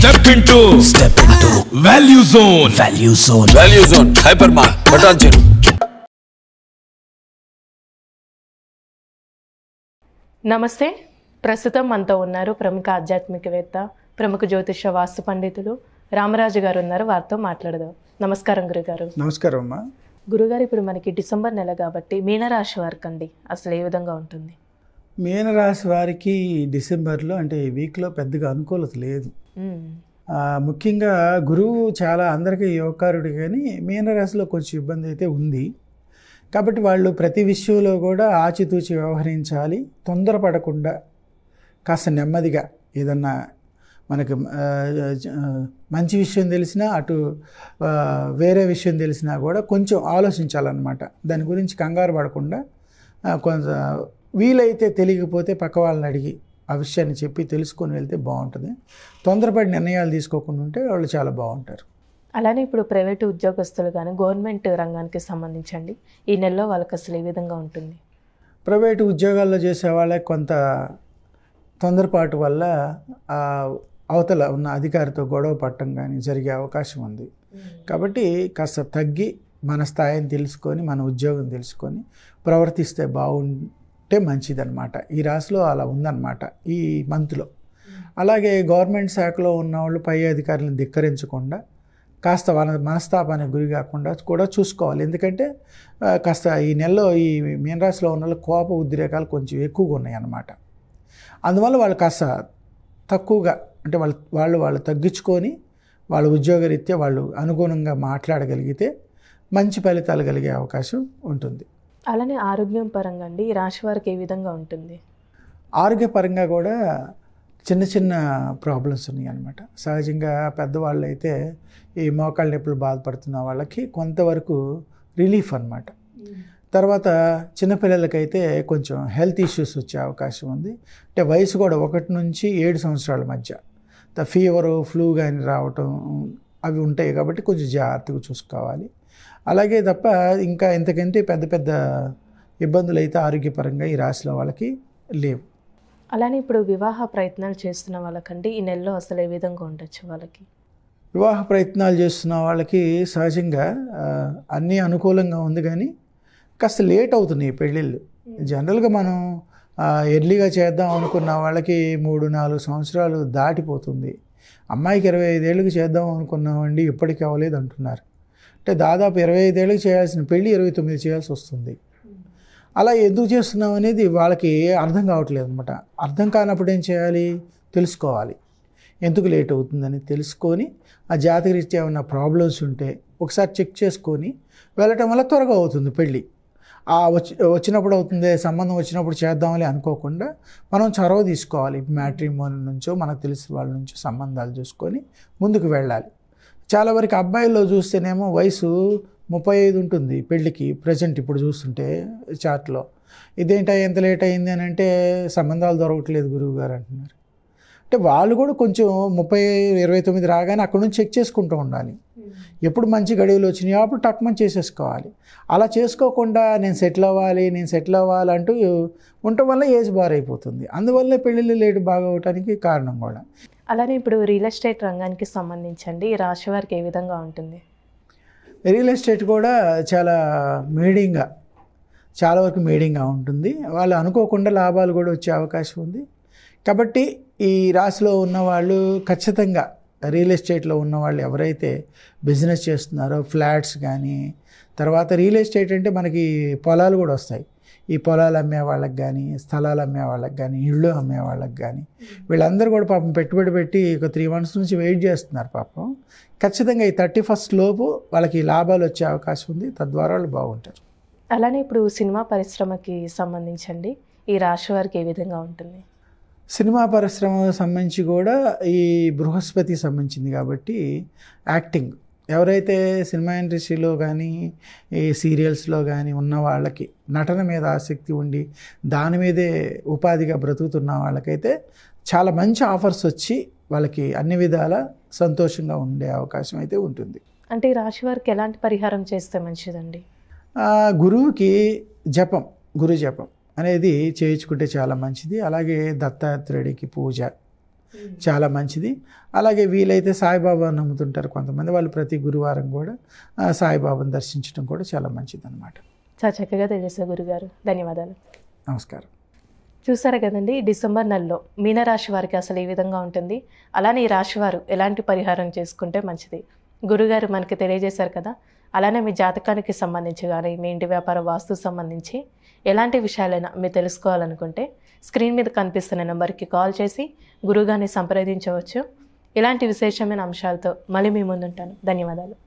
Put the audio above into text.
Step into step into Value Zone Value Zone Value Zone Hypermart Patancheru నమస్తే ప్రస్తుతం మనతో ఉన్నారు ప్రముఖ ఆధ్యాత్మికవేత్త ప్రముఖ జ్యోతిష వాస్తు పండితులు రామరాజు గారు ఉన్నారు వారితో మాట్లాడదాం నమస్కారం గురుగారు నమస్కారం అమ్మా గురుగారు ఇప్పుడు మనకి డిసెంబర్ నెల కాబట్టి మీనరాశి వారికి అండి అసలు ఏ విధంగా ఉంటుంది మీనరాశి వారికి డిసెంబర్లో అంటే ఈ వీక్లో పెద్దగా అనుకూలత లేదు ముఖ్యంగా గురువు చాలా అందరికీ యువకారుడు కానీ మీనరాశిలో కొంచెం ఇబ్బంది అయితే ఉంది కాబట్టి వాళ్ళు ప్రతి విషయంలో కూడా ఆచితూచి వ్యవహరించాలి తొందరపడకుండా కాస్త నెమ్మదిగా ఏదన్నా మనకి మంచి విషయం తెలిసినా అటు వేరే విషయం తెలిసినా కూడా కొంచెం ఆలోచించాలన్నమాట దాని గురించి కంగారు పడకుండా కొంచెం వీలైతే తెలియకపోతే పక్క వాళ్ళని అడిగి ఆ విషయాన్ని చెప్పి తెలుసుకొని వెళ్తే బాగుంటుంది తొందరపడి నిర్ణయాలు తీసుకోకుండా ఉంటే వాళ్ళు చాలా బాగుంటారు అలానే ఇప్పుడు ప్రైవేటు ఉద్యోగస్తులు కానీ గవర్నమెంట్ రంగానికి సంబంధించండి ఈ నెలలో వాళ్ళకి అసలు ఏ విధంగా ఉంటుంది ప్రైవేటు ఉద్యోగాల్లో చేసే వాళ్ళకి కొంత తొందరపాటు వల్ల అవతల ఉన్న అధికారితో గొడవ పట్టడం కానీ జరిగే అవకాశం ఉంది కాబట్టి కాస్త తగ్గి మన స్థాయిని తెలుసుకొని మన ఉద్యోగం తెలుసుకొని ప్రవర్తిస్తే బాగుం ఉంటే మంచిదనమాట ఈ రాశిలో అలా ఉందన్నమాట ఈ మంత్లో అలాగే గవర్నమెంట్ శాఖలో ఉన్న వాళ్ళు పై అధికారులను ధిక్కరించకుండా కాస్త వాళ్ళ మనస్తాపానికి గురి కాకుండా కూడా చూసుకోవాలి ఎందుకంటే కాస్త ఈ నెలలో ఈ మీనరాశిలో ఉన్న కోప ఉద్రేకాలు కొంచెం ఎక్కువగా ఉన్నాయన్నమాట అందువల్ల వాళ్ళు కాస్త తక్కువగా అంటే వాళ్ళు వాళ్ళు వాళ్ళు తగ్గించుకొని వాళ్ళ ఉద్యోగరీత్యా వాళ్ళు అనుగుణంగా మాట్లాడగలిగితే మంచి ఫలితాలు కలిగే అవకాశం ఉంటుంది అలానే ఆరోగ్యం పరంగా అండి రాశి వారికి ఏ విధంగా ఉంటుంది ఆరోగ్యపరంగా కూడా చిన్న చిన్న ప్రాబ్లమ్స్ ఉన్నాయి అనమాట సహజంగా పెద్దవాళ్ళు అయితే ఈ మోకాళ్ళ నొప్పులు బాధపడుతున్న వాళ్ళకి కొంతవరకు రిలీఫ్ అనమాట తర్వాత చిన్నపిల్లలకైతే కొంచెం హెల్త్ ఇష్యూస్ వచ్చే అవకాశం ఉంది అంటే వయసు కూడా ఒకటి నుంచి ఏడు సంవత్సరాల మధ్య ఫీవరు ఫ్లూ కానీ రావటం అవి ఉంటాయి కాబట్టి కొంచెం జాగ్రత్తగా చూసుకోవాలి అలాగే తప్ప ఇంకా ఇంతకంటే పెద్ద పెద్ద ఇబ్బందులు అయితే ఆరోగ్యపరంగా ఈ రాశిలో వాళ్ళకి లేవు అలానే ఇప్పుడు వివాహ ప్రయత్నాలు చేస్తున్న వాళ్ళకంటే ఈ నెలలో అసలు ఏ విధంగా ఉండొచ్చు వాళ్ళకి వివాహ ప్రయత్నాలు చేస్తున్న వాళ్ళకి సహజంగా అన్నీ అనుకూలంగా ఉంది కానీ కాస్త లేట్ అవుతున్నాయి పెళ్ళిళ్ళు జనరల్గా మనం ఎర్లీగా చేద్దాం అనుకున్న వాళ్ళకి మూడు నాలుగు సంవత్సరాలు దాటిపోతుంది అమ్మాయికి ఇరవై ఐదేళ్ళకి చేద్దాం అనుకున్నామండి ఇప్పటికీ అవ్వలేదు అంటున్నారు అంటే దాదాపు ఇరవై ఐదేళ్ళకి చేయాల్సిన పెళ్ళి ఇరవై తొమ్మిది చేయాల్సి వస్తుంది అలా ఎందుకు చేస్తున్నాం అనేది వాళ్ళకి అర్థం కావట్లేదు అనమాట అర్థం కానప్పుడు ఏం చేయాలి తెలుసుకోవాలి ఎందుకు లేట్ అవుతుందని తెలుసుకొని ఆ జాతకరీత్యా ఉన్న ప్రాబ్లమ్స్ ఉంటే ఒకసారి చెక్ చేసుకొని వెళ్ళటం వల్ల త్వరగా అవుతుంది పెళ్ళి ఆ వచ్చి వచ్చినప్పుడు అవుతుంది సంబంధం వచ్చినప్పుడు చేద్దామని అనుకోకుండా మనం చొరవ తీసుకోవాలి మ్యాట్రిమోని నుంచో మనకు తెలిసిన వాళ్ళ నుంచో సంబంధాలు చూసుకొని ముందుకు వెళ్ళాలి చాలా వరకు అబ్బాయిల్లో చూస్తేనేమో వయసు ముప్పై ఐదు ఉంటుంది పెళ్ళికి ప్రజెంట్ ఇప్పుడు చూస్తుంటే చార్ట్లో ఇదేంట ఎంత లేట్ అయింది అని అంటే సంబంధాలు దొరకట్లేదు గురువు గారు అంటున్నారు అంటే వాళ్ళు కూడా కొంచెం ముప్పై ఇరవై తొమ్మిది రాగానే అక్కడ నుంచి చెక్ చేసుకుంటూ ఉండాలి hmm. ఎప్పుడు మంచి గడువులు వచ్చినాయో అప్పుడు మంచి చేసేసుకోవాలి అలా చేసుకోకుండా నేను సెటిల్ అవ్వాలి నేను సెటిల్ అవ్వాలి అంటూ ఉండటం వల్ల ఏజ్ బార్ అయిపోతుంది అందువల్ల పెళ్ళిళ్ళు లేటు బాగా కారణం కూడా అలానే ఇప్పుడు రియల్ ఎస్టేట్ రంగానికి సంబంధించండి ఈ రాశి వారికి ఏ విధంగా ఉంటుంది రియల్ ఎస్టేట్ కూడా చాలా మీడింగ్గా చాలా వరకు మీడింగ్గా ఉంటుంది వాళ్ళు అనుకోకుండా లాభాలు కూడా వచ్చే అవకాశం ఉంది కాబట్టి ఈ రాశిలో ఉన్నవాళ్ళు ఖచ్చితంగా రియల్ ఎస్టేట్లో ఉన్నవాళ్ళు ఎవరైతే బిజినెస్ చేస్తున్నారో ఫ్లాట్స్ కానీ తర్వాత రియల్ ఎస్టేట్ అంటే మనకి పొలాలు కూడా వస్తాయి ఈ పొలాలు అమ్మే వాళ్ళకి కానీ స్థలాలు అమ్మే వాళ్ళకి కానీ ఇళ్ళు అమ్మే వాళ్ళకి కానీ వీళ్ళందరూ కూడా పాపం పెట్టుబడి పెట్టి ఒక త్రీ మంత్స్ నుంచి వెయిట్ చేస్తున్నారు పాపం ఖచ్చితంగా ఈ థర్టీ ఫస్ట్ లోపు వాళ్ళకి లాభాలు వచ్చే అవకాశం ఉంది తద్వారా వాళ్ళు బాగుంటారు అలానే ఇప్పుడు సినిమా పరిశ్రమకి సంబంధించండి ఈ రాశి వారికి ఏ విధంగా ఉంటుంది సినిమా పరిశ్రమ సంబంధించి కూడా ఈ బృహస్పతి సంబంధించింది కాబట్టి యాక్టింగ్ ఎవరైతే సినిమా ఇండస్ట్రీలో కానీ ఈ సీరియల్స్లో కానీ ఉన్న వాళ్ళకి నటన మీద ఆసక్తి ఉండి దాని మీదే ఉపాధిగా బ్రతుకుతున్న వాళ్ళకైతే చాలా మంచి ఆఫర్స్ వచ్చి వాళ్ళకి అన్ని విధాల సంతోషంగా ఉండే అవకాశం అయితే ఉంటుంది అంటే రాశి వారికి ఎలాంటి పరిహారం చేస్తే మంచిదండి గురువుకి జపం గురు జపం అనేది చేయించుకుంటే చాలా మంచిది అలాగే దత్తాత్రేయుడికి పూజ చాలా మంచిది అలాగే వీలైతే సాయిబాబాను నమ్ముతుంటారు కొంతమంది వాళ్ళు ప్రతి గురువారం కూడా సాయిబాబాను దర్శించడం కూడా చాలా మంచిది అనమాట చాలా చక్కగా తెలియజేశారు గురుగారు ధన్యవాదాలు నమస్కారం చూసారా కదండి డిసెంబర్ నెలలో మీనరాశి వారికి అసలు ఏ విధంగా ఉంటుంది అలానే ఈ రాశివారు ఎలాంటి పరిహారం చేసుకుంటే మంచిది గురుగారు మనకి తెలియజేశారు కదా అలానే మీ జాతకానికి సంబంధించి కానీ మీ ఇంటి వ్యాపార వాస్తు సంబంధించి ఎలాంటి విషయాలైనా మీరు తెలుసుకోవాలనుకుంటే స్క్రీన్ మీద కనిపిస్తున్న నెంబర్కి కాల్ చేసి గురువుగారిని సంప్రదించవచ్చు ఇలాంటి విశేషమైన అంశాలతో మళ్ళీ మీ ముందుంటాను ధన్యవాదాలు